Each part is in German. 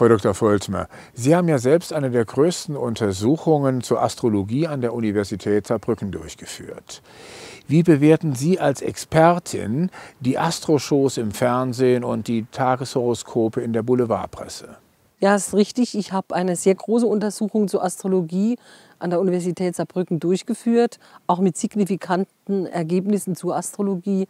Frau Dr. Volzmer, Sie haben ja selbst eine der größten Untersuchungen zur Astrologie an der Universität Saarbrücken durchgeführt. Wie bewerten Sie als Expertin die Astroshows im Fernsehen und die Tageshoroskope in der Boulevardpresse? Ja, ist richtig. Ich habe eine sehr große Untersuchung zur Astrologie an der Universität Saarbrücken durchgeführt, auch mit signifikanten Ergebnissen zur Astrologie.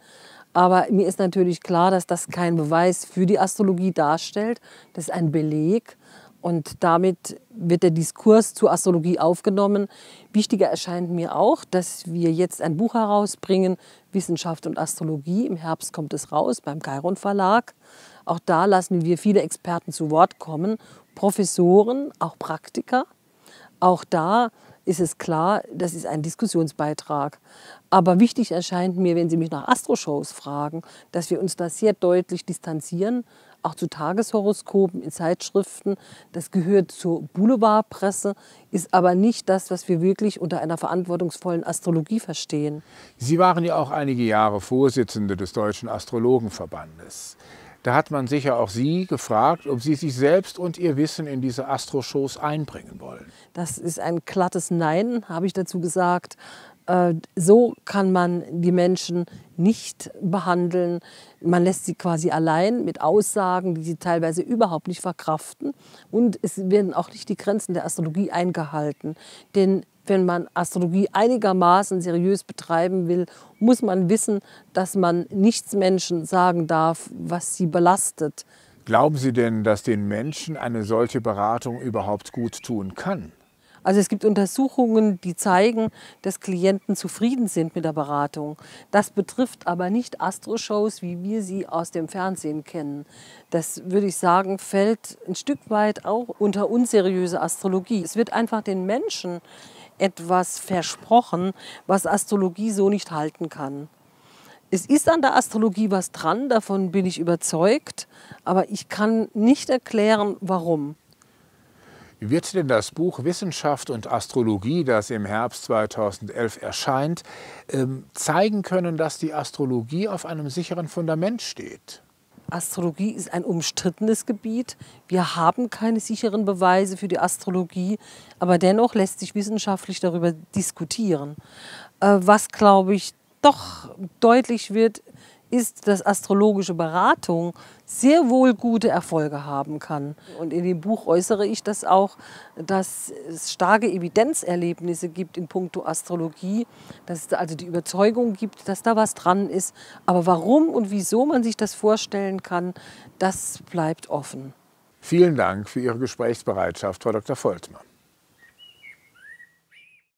Aber mir ist natürlich klar, dass das kein Beweis für die Astrologie darstellt. Das ist ein Beleg. Und damit wird der Diskurs zur Astrologie aufgenommen. Wichtiger erscheint mir auch, dass wir jetzt ein Buch herausbringen, Wissenschaft und Astrologie. Im Herbst kommt es raus beim Chiron Verlag. Auch da lassen wir viele Experten zu Wort kommen, Professoren, auch Praktiker. Auch da ist es klar, das ist ein Diskussionsbeitrag. Aber wichtig erscheint mir, wenn Sie mich nach Astroshows fragen, dass wir uns da sehr deutlich distanzieren auch zu Tageshoroskopen in Zeitschriften. Das gehört zur Boulevardpresse, ist aber nicht das, was wir wirklich unter einer verantwortungsvollen Astrologie verstehen. Sie waren ja auch einige Jahre Vorsitzende des Deutschen Astrologenverbandes. Da hat man sicher auch Sie gefragt, ob Sie sich selbst und Ihr Wissen in diese Astro-Shows einbringen wollen. Das ist ein glattes Nein, habe ich dazu gesagt. Äh, so kann man die Menschen nicht behandeln. Man lässt sie quasi allein mit Aussagen, die sie teilweise überhaupt nicht verkraften. Und es werden auch nicht die Grenzen der Astrologie eingehalten. Denn wenn man Astrologie einigermaßen seriös betreiben will, muss man wissen, dass man nichts Menschen sagen darf, was sie belastet. Glauben Sie denn, dass den Menschen eine solche Beratung überhaupt gut tun kann? Also es gibt Untersuchungen, die zeigen, dass Klienten zufrieden sind mit der Beratung. Das betrifft aber nicht Astro-Shows, wie wir sie aus dem Fernsehen kennen. Das würde ich sagen, fällt ein Stück weit auch unter unseriöse Astrologie. Es wird einfach den Menschen etwas versprochen, was Astrologie so nicht halten kann. Es ist an der Astrologie was dran, davon bin ich überzeugt, aber ich kann nicht erklären, warum. Wird denn das Buch Wissenschaft und Astrologie, das im Herbst 2011 erscheint, ähm, zeigen können, dass die Astrologie auf einem sicheren Fundament steht? Astrologie ist ein umstrittenes Gebiet. Wir haben keine sicheren Beweise für die Astrologie, aber dennoch lässt sich wissenschaftlich darüber diskutieren. Äh, was, glaube ich, doch deutlich wird, ist, dass astrologische Beratung sehr wohl gute Erfolge haben kann. Und in dem Buch äußere ich das auch, dass es starke Evidenzerlebnisse gibt in puncto Astrologie, dass es also die Überzeugung gibt, dass da was dran ist. Aber warum und wieso man sich das vorstellen kann, das bleibt offen. Vielen Dank für Ihre Gesprächsbereitschaft, Frau Dr. Voltmann.